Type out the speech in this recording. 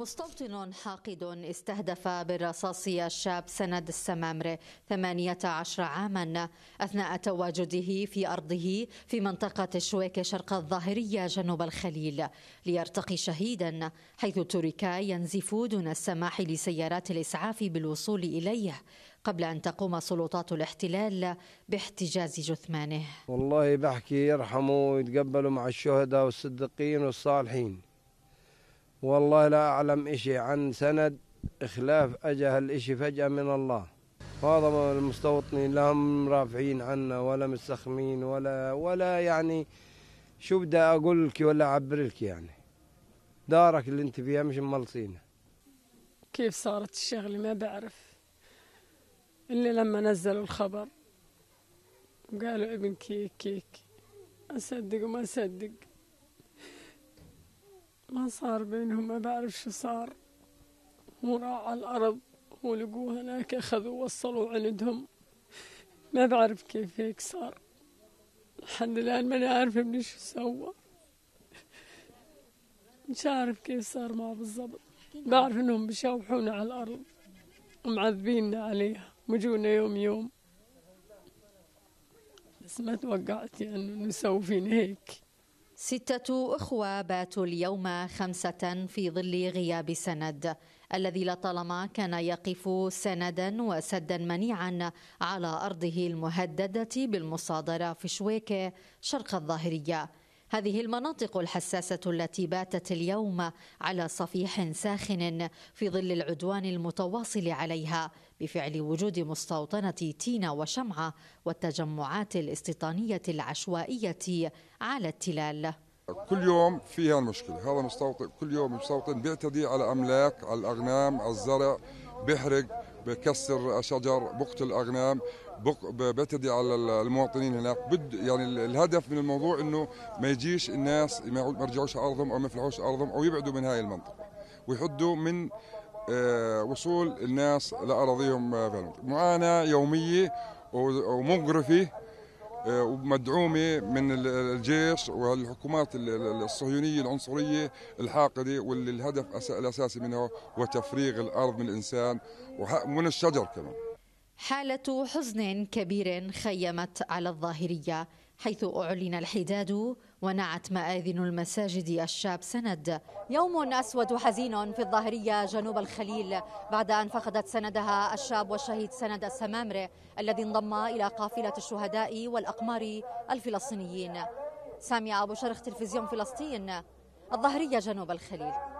مستوطن حاقد استهدف بالرصاص الشاب سند السمامري 18 عاما أثناء تواجده في أرضه في منطقة الشويك شرق الظاهرية جنوب الخليل ليرتقي شهيدا حيث ترك ينزف دون السماح لسيارات الإسعاف بالوصول إليه قبل أن تقوم سلطات الاحتلال باحتجاز جثمانه والله بحكي يرحموا ويتقبلوا مع الشهداء والصديقين والصالحين والله لا أعلم إشي عن سند إخلاف أجه الإشي فجأة من الله معظم المستوطنين لا هم رافعين عنا ولا مستخمين ولا ولا يعني شو بدي أقول لك ولا أعبر لك يعني دارك اللي أنت فيها مش مملصينه كيف صارت الشغلة ما بعرف إلا لما نزلوا الخبر وقالوا ابنك كيك كيك أصدق وما أصدق ما صار بينهم ما بعرف شو صار هو على الأرض ولقوه هناك أخذوا وصلوا عندهم ما بعرف كيف هيك صار لحد الآن ماني عارفة من شو سوى مش عارف كيف صار معه بالضبط بعرف انهم بيشوحونا على الأرض ومعذبيننا عليها وجونا يوم يوم بس ما توقعت يعني انه يسووا فينا هيك ستة أخوة باتوا اليوم خمسة في ظل غياب سند الذي لطالما كان يقف سندا وسدا منيعا على أرضه المهددة بالمصادرة في شويكة شرق الظاهرية هذه المناطق الحساسة التي باتت اليوم على صفيح ساخن في ظل العدوان المتواصل عليها بفعل وجود مستوطنة تينا وشمعة والتجمعات الاستيطانية العشوائية على التلال كل يوم فيها المشكلة هذا مستوطن كل يوم مستوطن بيعتدي على أملاك على الأغنام على الزرع بيحرق بكسر شجر بقتل اغنام بق بعتدي على المواطنين هناك بد يعني الهدف من الموضوع انه ما يجيش الناس ما يرجعوش ارضهم او ما يفلحوش ارضهم او يبعدوا من هاي المنطقه ويحدوا من آه، وصول الناس لاراضيهم آه، معاناه يوميه ومقرفه آه، ومدعومه من الجيش والحكومات الصهيونيه العنصريه الحاقده واللي الهدف الاساسي منها هو تفريغ الارض من الانسان ومن الشجر كمان حالة حزن كبير خيمت على الظاهرية حيث أعلن الحداد ونعت مآذن المساجد الشاب سند يوم أسود حزين في الظاهرية جنوب الخليل بعد أن فقدت سندها الشاب والشهيد سند السمامرة الذي انضم إلى قافلة الشهداء والأقمار الفلسطينيين سامي أبو شرخ تلفزيون فلسطين الظهرية جنوب الخليل